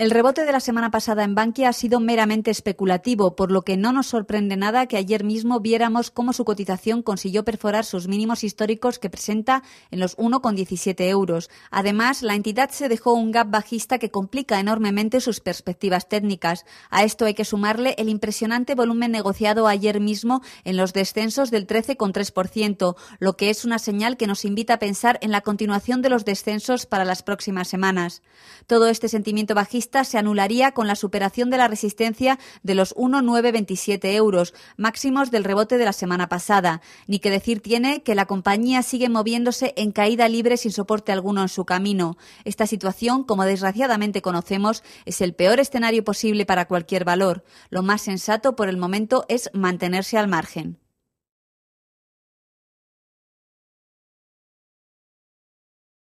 El rebote de la semana pasada en Bankia ha sido meramente especulativo, por lo que no nos sorprende nada que ayer mismo viéramos cómo su cotización consiguió perforar sus mínimos históricos que presenta en los 1,17 euros. Además, la entidad se dejó un gap bajista que complica enormemente sus perspectivas técnicas. A esto hay que sumarle el impresionante volumen negociado ayer mismo en los descensos del 13,3%, lo que es una señal que nos invita a pensar en la continuación de los descensos para las próximas semanas. Todo este sentimiento bajista esta se anularía con la superación de la resistencia de los 1,927 euros, máximos del rebote de la semana pasada. Ni que decir tiene que la compañía sigue moviéndose en caída libre sin soporte alguno en su camino. Esta situación, como desgraciadamente conocemos, es el peor escenario posible para cualquier valor. Lo más sensato por el momento es mantenerse al margen.